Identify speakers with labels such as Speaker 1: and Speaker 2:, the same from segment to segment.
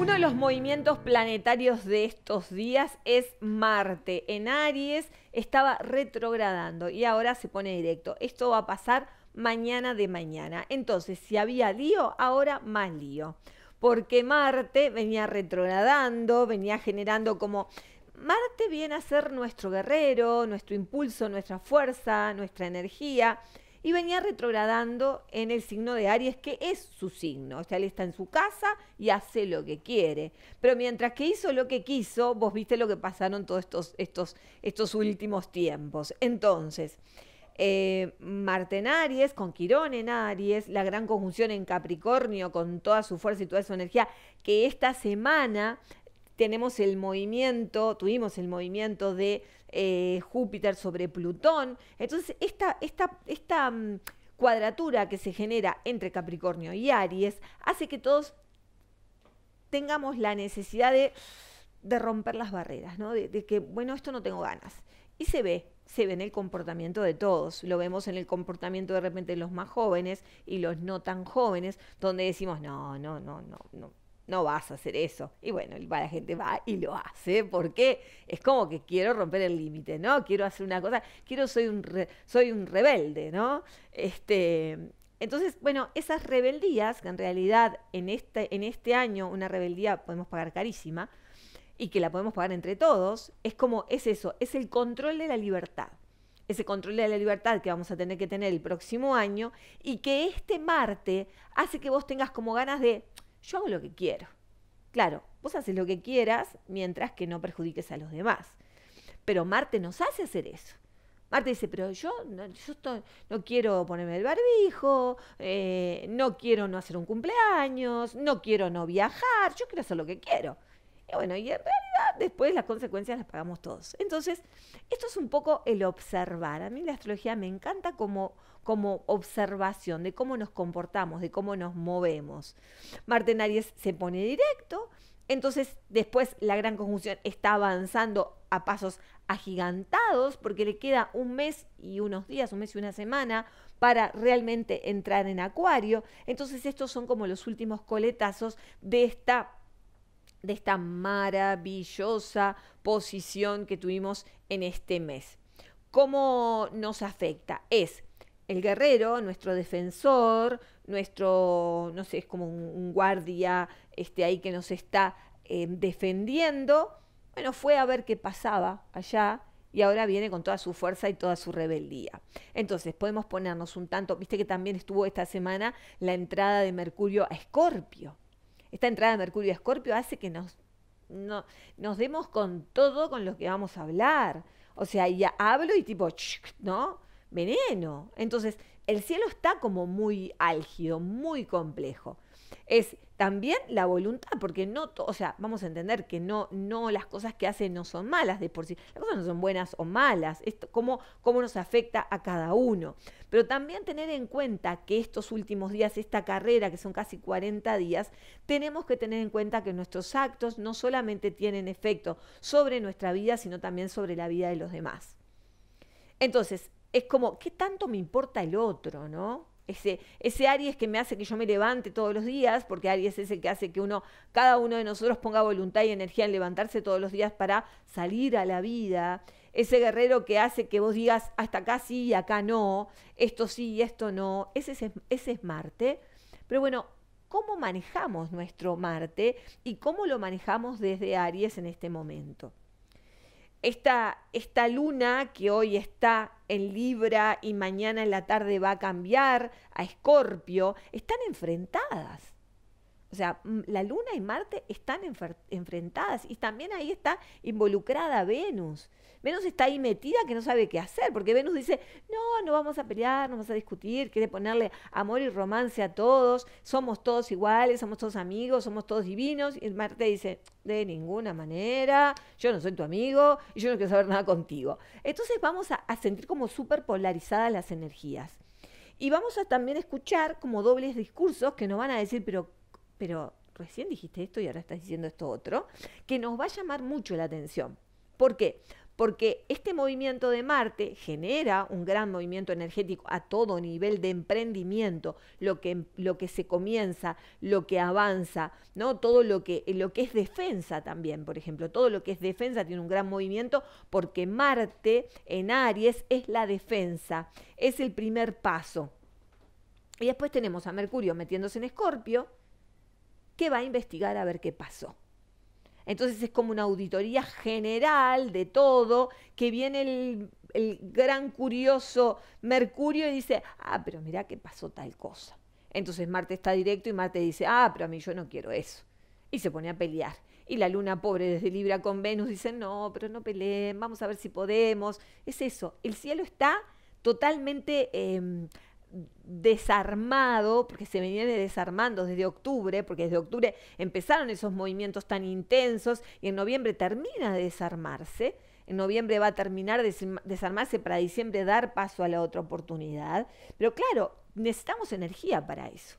Speaker 1: Uno de los movimientos planetarios de estos días es Marte. En Aries estaba retrogradando y ahora se pone directo. Esto va a pasar mañana de mañana. Entonces, si había lío, ahora más lío. Porque Marte venía retrogradando, venía generando como... Marte viene a ser nuestro guerrero, nuestro impulso, nuestra fuerza, nuestra energía y venía retrogradando en el signo de Aries, que es su signo. O sea, él está en su casa y hace lo que quiere. Pero mientras que hizo lo que quiso, vos viste lo que pasaron todos estos, estos, estos últimos tiempos. Entonces, eh, Marte en Aries, con Quirón en Aries, la gran conjunción en Capricornio con toda su fuerza y toda su energía, que esta semana tenemos el movimiento, tuvimos el movimiento de eh, Júpiter sobre Plutón. Entonces, esta, esta, esta mm, cuadratura que se genera entre Capricornio y Aries hace que todos tengamos la necesidad de, romper las barreras, ¿no? de, que, bueno, esto no tengo ganas. Y se ve, se ve en el comportamiento de todos. Lo vemos en el comportamiento de repente de los más jóvenes y los no tan jóvenes, donde decimos, no, no, no, no, no no vas a hacer eso. Y bueno, la gente va y lo hace, porque es como que quiero romper el límite, ¿no? Quiero hacer una cosa, quiero, soy un, soy un rebelde, ¿no? Este, entonces, bueno, esas rebeldías, que en realidad en este, en este año una rebeldía podemos pagar carísima, y que la podemos pagar entre todos, es como, es eso, es el control de la libertad ese control de la libertad que vamos a tener que tener el próximo año y que este Marte hace que vos tengas como ganas de yo hago lo que quiero. Claro, vos haces lo que quieras mientras que no perjudiques a los demás. Pero Marte nos hace hacer eso. Marte dice, pero yo, no, no quiero ponerme el barbijo, eh, no quiero no hacer un cumpleaños, no quiero no viajar, yo quiero hacer lo que quiero. Y bueno, y en realidad después las consecuencias las pagamos todos. Entonces, esto es un poco el observar. A mí la astrología me encanta como, como observación de cómo nos comportamos, de cómo nos movemos. Marte en Aries se pone directo, entonces, después la gran conjunción está avanzando a pasos agigantados porque le queda un mes y unos días, un mes y una semana para realmente entrar en Acuario. Entonces, estos son como los últimos coletazos de esta de esta maravillosa posición que tuvimos en este mes. ¿Cómo nos afecta? Es el guerrero, nuestro defensor, nuestro, no sé, es como un, guardia este, ahí que nos está eh, defendiendo. Bueno, fue a ver qué pasaba allá y ahora viene con toda su fuerza y toda su rebeldía. Entonces, podemos ponernos un tanto, viste que también estuvo esta semana la entrada de Mercurio a Escorpio esta entrada de Mercurio a Escorpio hace que nos, nos demos con todo con lo que vamos a hablar. O sea, ya hablo y tipo, ¿no? Veneno. Entonces, el cielo está como muy álgido, muy complejo es también la voluntad, porque no, o sea, vamos a entender que no, no las cosas que hacen no son malas de por sí, las cosas no son buenas o malas, esto, cómo, cómo nos afecta a cada uno. Pero también tener en cuenta que estos últimos días, esta carrera, que son casi 40 días, tenemos que tener en cuenta que nuestros actos no solamente tienen efecto sobre nuestra vida, sino también sobre la vida de los demás. Entonces, es como, ¿qué tanto me importa el otro, no? ese, Aries que me hace que yo me levante todos los días, porque Aries es el que hace que uno, cada uno de nosotros ponga voluntad y energía en levantarse todos los días para salir a la vida. Ese guerrero que hace que vos digas hasta acá sí y acá no, esto sí y esto no, ese ese es Marte. Pero bueno, ¿cómo manejamos nuestro Marte y cómo lo manejamos desde Aries en este momento? esta, luna que hoy está en Libra y mañana en la tarde va a cambiar a Escorpio, están enfrentadas. O sea, la Luna y Marte están enfrentadas y también ahí está involucrada Venus. Venus está ahí metida que no sabe qué hacer, porque Venus dice, no, no vamos a pelear, no vamos a discutir, quiere ponerle amor y romance a todos, somos todos iguales, somos todos amigos, somos todos divinos. Y Marte dice, de ninguna manera, yo no soy tu amigo y yo no quiero saber nada contigo. Entonces vamos a, sentir como súper polarizadas las energías. Y vamos a también escuchar como dobles discursos que nos van a decir, pero pero recién dijiste esto y ahora estás diciendo esto otro, que nos va a llamar mucho la atención. ¿Por qué? Porque este movimiento de Marte genera un gran movimiento energético a todo nivel de emprendimiento, lo que, lo que se comienza, lo que avanza, ¿no? Todo lo que, lo que es defensa también, por ejemplo, todo lo que es defensa tiene un gran movimiento porque Marte en Aries es la defensa, es el primer paso. Y después tenemos a Mercurio metiéndose en Escorpio, que va a investigar a ver qué pasó. Entonces es como una auditoría general de todo, que viene el, gran curioso Mercurio y dice, ah, pero mirá que pasó tal cosa. Entonces Marte está directo y Marte dice, ah, pero a mí yo no quiero eso. Y se pone a pelear. Y la luna pobre desde Libra con Venus dice, no, pero no peleen, vamos a ver si podemos. Es eso, el cielo está totalmente em, desarmado, porque se venían desarmando desde octubre, porque desde octubre empezaron esos movimientos tan intensos y en noviembre termina de desarmarse, en noviembre va a terminar de desarmarse para diciembre dar paso a la otra oportunidad, pero claro, necesitamos energía para eso.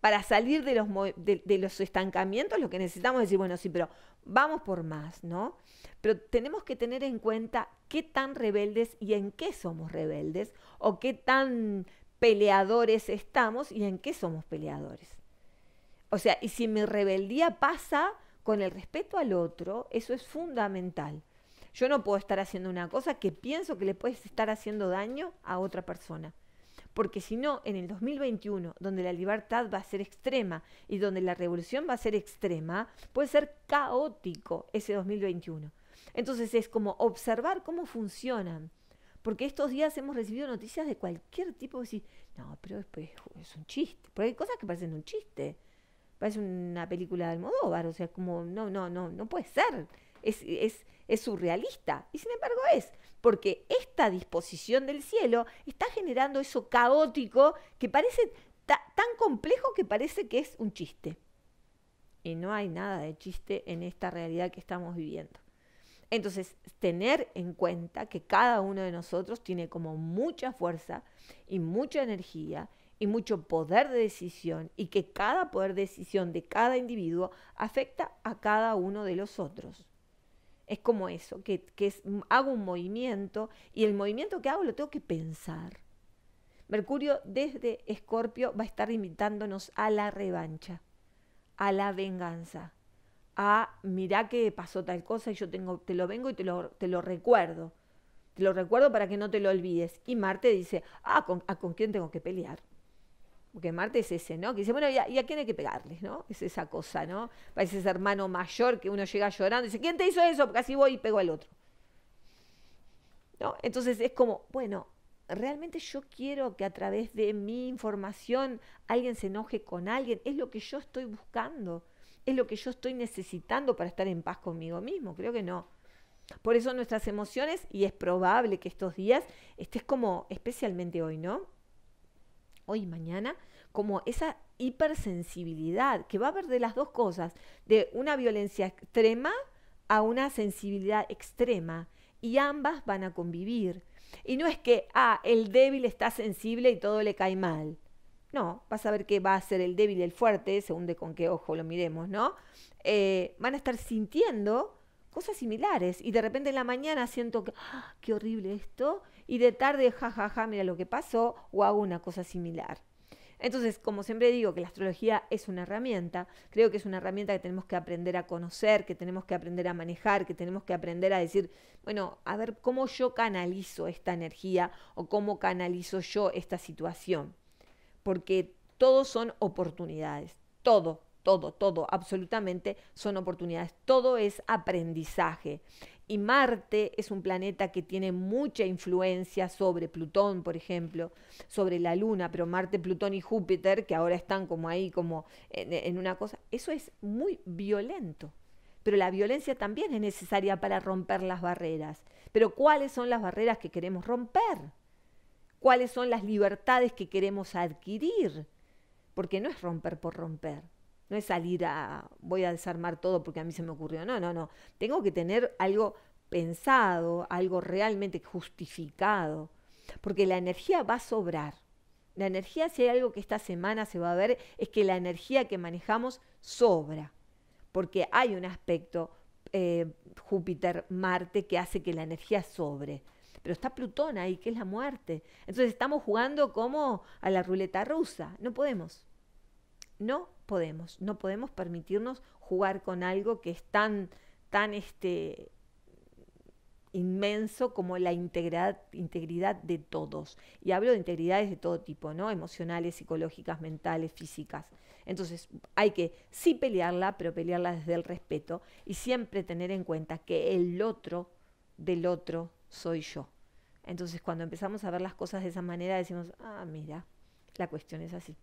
Speaker 1: Para salir de los, de, de los estancamientos, lo que necesitamos es decir, bueno, sí, pero vamos por más, ¿no? Pero tenemos que tener en cuenta qué tan rebeldes y en qué somos rebeldes, o qué tan peleadores estamos y en qué somos peleadores. O sea, y si mi rebeldía pasa con el respeto al otro, eso es fundamental. Yo no puedo estar haciendo una cosa que pienso que le puedes estar haciendo daño a otra persona. Porque si no, en el 2021, donde la libertad va a ser extrema y donde la revolución va a ser extrema, puede ser caótico ese 2021. Entonces es como observar cómo funcionan porque estos días hemos recibido noticias de cualquier tipo. De decir, no, pero después es un chiste. Porque hay cosas que parecen un chiste. Parece una película de Almodóvar. O sea, como, no, no, no, no puede ser. Es, es, surrealista. Y sin embargo es. Porque esta disposición del cielo está generando eso caótico que parece tan complejo que parece que es un chiste. Y no hay nada de chiste en esta realidad que estamos viviendo. Entonces, tener en cuenta que cada uno de nosotros tiene como mucha fuerza y mucha energía y mucho poder de decisión y que cada poder de decisión de cada individuo afecta a cada uno de los otros. Es como eso, que, que hago un movimiento y el movimiento que hago lo tengo que pensar. Mercurio desde Escorpio va a estar invitándonos a la revancha, a la venganza Ah, mirá que pasó tal cosa y yo tengo, te lo vengo y te lo, recuerdo. Te lo recuerdo para que no te lo olvides. Y Marte dice, ah, ¿con, ah, quién tengo que pelear? Porque Marte es ese, ¿no? Que dice, bueno, ¿y a, quién hay que pegarles, no? Es esa cosa, ¿no? Parece ese hermano mayor que uno llega llorando y dice, ¿quién te hizo eso? Porque así voy y pego al otro. ¿No? Entonces es como, bueno, realmente yo quiero que a través de mi información alguien se enoje con alguien. Es lo que yo estoy buscando es lo que yo estoy necesitando para estar en paz conmigo mismo. Creo que no. Por eso nuestras emociones, y es probable que estos días estés como, especialmente hoy, ¿no? Hoy y mañana, como esa hipersensibilidad que va a haber de las dos cosas, de una violencia extrema a una sensibilidad extrema. Y ambas van a convivir. Y no es que, ah, el débil está sensible y todo le cae mal. No, vas a ver qué va a ser el débil y el fuerte, según de con qué ojo lo miremos, ¿no? Eh, van a estar sintiendo cosas similares y de repente en la mañana siento que, ¡Ah, qué horrible esto, y de tarde, jajaja, ja, ja, mira lo que pasó, o hago una cosa similar. Entonces, como siempre digo que la astrología es una herramienta, creo que es una herramienta que tenemos que aprender a conocer, que tenemos que aprender a manejar, que tenemos que aprender a decir, bueno, a ver cómo yo canalizo esta energía o cómo canalizo yo esta situación porque todos son oportunidades, todo, todo, todo, absolutamente son oportunidades, todo es aprendizaje. Y Marte es un planeta que tiene mucha influencia sobre Plutón, por ejemplo, sobre la Luna, pero Marte, Plutón y Júpiter, que ahora están como ahí, como en, una cosa, eso es muy violento. Pero la violencia también es necesaria para romper las barreras. Pero ¿cuáles son las barreras que queremos romper? cuáles son las libertades que queremos adquirir, porque no es romper por romper, no es salir a voy a desarmar todo porque a mí se me ocurrió, no, no, no, tengo que tener algo pensado, algo realmente justificado, porque la energía va a sobrar. La energía, si hay algo que esta semana se va a ver, es que la energía que manejamos sobra, porque hay un aspecto eh, Júpiter-Marte que hace que la energía sobre pero está Plutón ahí, que es la muerte. Entonces estamos jugando como a la ruleta rusa, no podemos. No podemos, no podemos permitirnos jugar con algo que es tan, tan este, inmenso como la integridad, integridad de todos. Y hablo de integridades de todo tipo, ¿no? Emocionales, psicológicas, mentales, físicas. Entonces hay que sí pelearla, pero pelearla desde el respeto y siempre tener en cuenta que el otro del otro soy yo. Entonces cuando empezamos a ver las cosas de esa manera decimos, ah, mira, la cuestión es así.